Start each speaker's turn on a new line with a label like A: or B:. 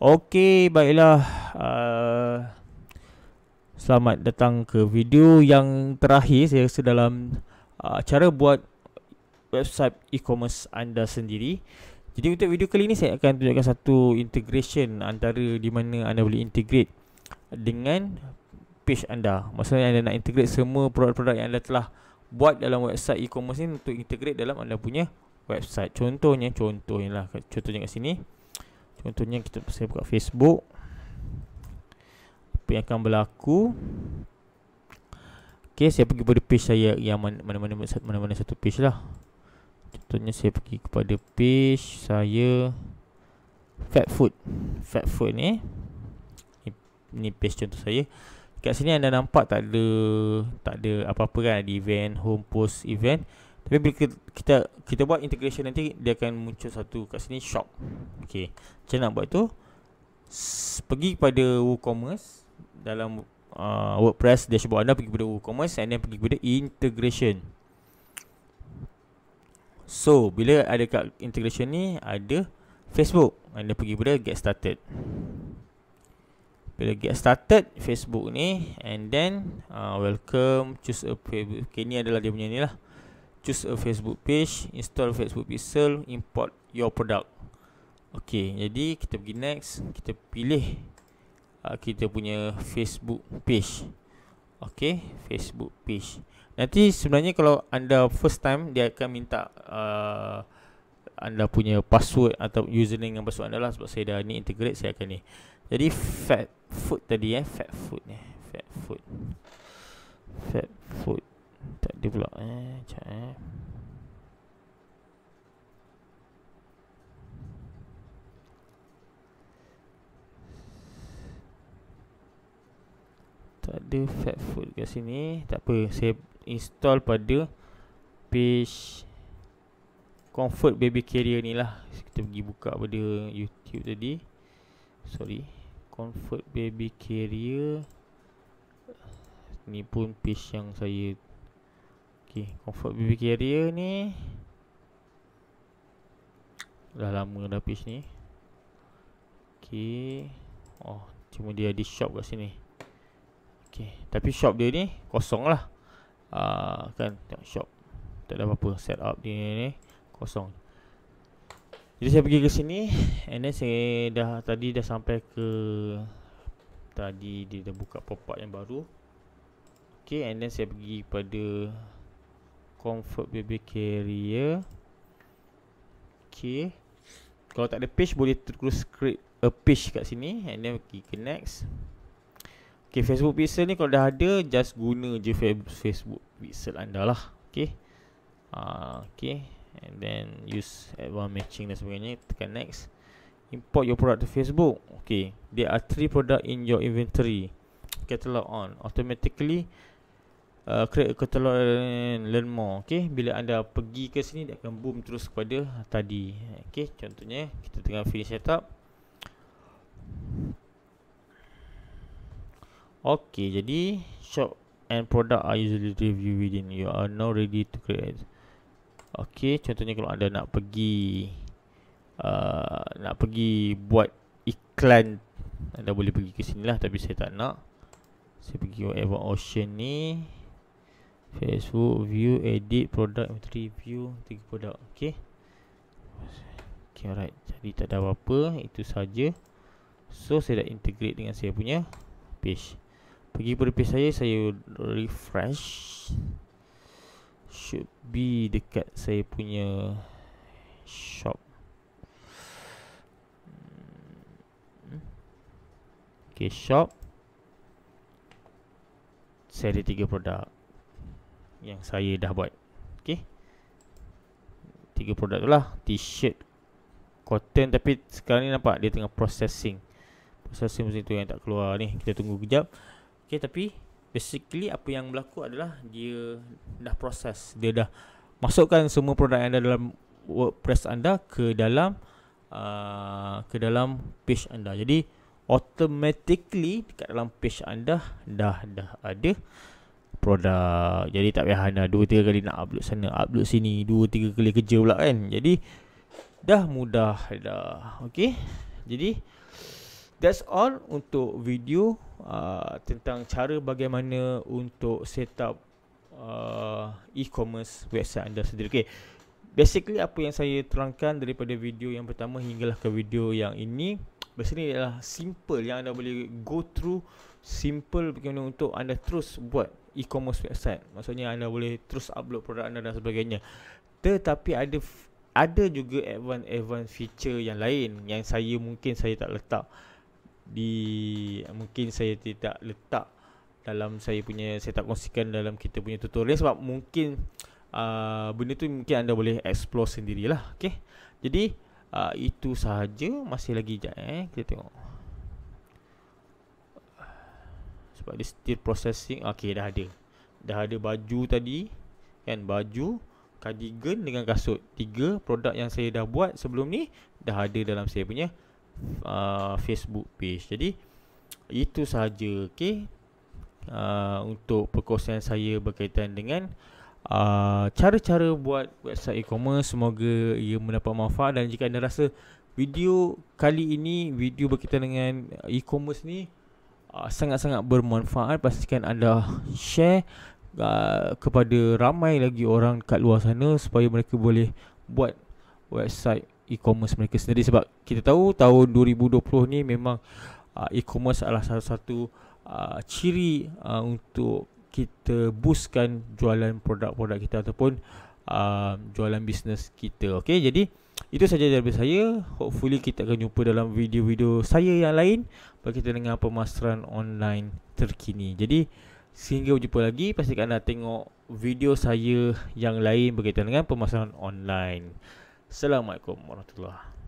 A: Okey, baiklah. Uh, selamat datang ke video yang terakhir saya rasa dalam uh, cara buat website e-commerce anda sendiri. Jadi untuk video kali ini saya akan tunjukkan satu integration antara di mana anda boleh integrate dengan page anda. Maksudnya anda nak integrate semua produk-produk yang anda telah buat dalam website e-commerce ini untuk integrate dalam anda punya website. Contohnya, contohnya lah. Contohnya kat sini. Contohnya kita saya buka Facebook Apa yang akan berlaku Okay saya pergi pada page saya yang mana-mana mana-mana satu page lah Contohnya saya pergi kepada page saya Fat Food Fat Food ni Ni page contoh saya Kat sini anda nampak tak ada Tak ada apa-apa kan Ada event, home post event tapi bila kita kita buat integration nanti dia akan muncul satu kat sini shop. Okey. Macam mana nak buat tu? Pergi pada WooCommerce dalam uh, WordPress dashboard anda pergi pada WooCommerce and then pergi pada integration. So, bila ada kat integration ni ada Facebook. Anda pergi pada get started. Bila get started Facebook ni and then uh, welcome choose a okay, ni adalah dia punya ni lah choose a Facebook page, install Facebook Pixel, import your product. Okey, jadi kita pergi next, kita pilih uh, kita punya Facebook page. Okey, Facebook page. Nanti sebenarnya kalau anda first time dia akan minta uh, anda punya password atau username dan password anda lah sebab saya dah ni integrate saya akan ni. Jadi fat food tadi eh, fat food ni, fat food. Fat food. Tak ada pula eh. Sekejap eh. Tak ada fat food kat sini. Tak apa. Saya install pada page comfort baby carrier ni lah. Kita pergi buka pada YouTube tadi. Sorry. Comfort baby carrier. Ni pun page yang saya Okey, comfort baby carrier ni dah lama dah pitch ni. Okey. Oh, cuma dia di shop kat sini. Okey, tapi shop dia ni kosong lah Ah uh, kan tengok shop. Tak ada apa-apa set up dia ni kosong. Jadi saya pergi ke sini and then saya dah tadi dah sampai ke tadi dia dah buka pop-up yang baru. Okey, and then saya pergi pada comfort baby carrier Okay Kalau tak ada page boleh terus create a page kat sini And then click ke next Okay Facebook pixel ni kalau dah ada Just guna je Facebook pixel anda lah Okay uh, Okay And then use one matching dan sebagainya Tekan next Import your product to Facebook Okay There are three product in your inventory Catalog on Automatically uh, create a catalog and learn more Okay, bila anda pergi ke sini dia akan boom terus kepada tadi Okay, contohnya kita tengah finish setup okey jadi shop and product are usually review within you are now ready to create okey contohnya kalau anda nak pergi uh, nak pergi buat iklan anda boleh pergi ke sini lah tapi saya tak nak saya pergi whatever ocean ni Facebook view edit product entry view tiga produk okey okey alright jadi tak ada apa-apa itu saja so saya dah integrate dengan saya punya page pergi pada page saya saya refresh should be dekat saya punya shop okay shop saya ada tiga produk yang saya dah buat okey tiga produk lah t-shirt cotton tapi sekarang ni nampak dia tengah processing processing mesin tu yang tak keluar ni kita tunggu kejap okey tapi basically apa yang berlaku adalah dia dah proses dia dah masukkan semua produk anda dalam WordPress anda ke dalam uh, ke dalam page anda. Jadi automatically dekat dalam page anda dah dah ada produk Jadi tak payah Hana 2-3 kali nak upload sana Upload sini 2-3 kali kerja pula kan Jadi Dah mudah dah Okay Jadi That's all untuk video uh, Tentang cara bagaimana untuk set up uh, E-commerce website anda sendiri Okay Basically apa yang saya terangkan daripada video yang pertama hinggalah ke video yang ini Biasa ni adalah simple yang anda boleh go through Simple bagaimana untuk anda terus buat e-commerce website Maksudnya anda boleh terus upload produk anda dan sebagainya Tetapi ada ada juga advanced advanced feature yang lain Yang saya mungkin saya tak letak di Mungkin saya tidak letak dalam saya punya Saya tak kongsikan dalam kita punya tutorial Sebab mungkin uh, benda tu mungkin anda boleh explore sendirilah okay? Jadi uh, itu sahaja masih lagi jap eh kita tengok sebab dia still processing okey dah ada dah ada baju tadi kan baju cardigan dengan kasut tiga produk yang saya dah buat sebelum ni dah ada dalam saya punya uh, Facebook page jadi itu sahaja okey uh, untuk perkongsian saya berkaitan dengan Ah, cara-cara buat website e-commerce semoga ia mendapat manfaat dan jika anda rasa video kali ini video berkaitan dengan e-commerce ni uh, sangat-sangat bermanfaat pastikan anda share uh, kepada ramai lagi orang kat luar sana supaya mereka boleh buat website e-commerce mereka sendiri sebab kita tahu tahun 2020 ni memang uh, e-commerce adalah salah satu uh, ciri uh, untuk kita boostkan jualan produk-produk kita ataupun uh, jualan bisnes kita. Okey, jadi itu saja daripada saya. Hopefully kita akan jumpa dalam video-video saya yang lain bagi kita dengan pemasaran online terkini. Jadi sehingga jumpa lagi pastikan anda tengok video saya yang lain berkaitan dengan pemasaran online. Assalamualaikum warahmatullahi wabarakatuh.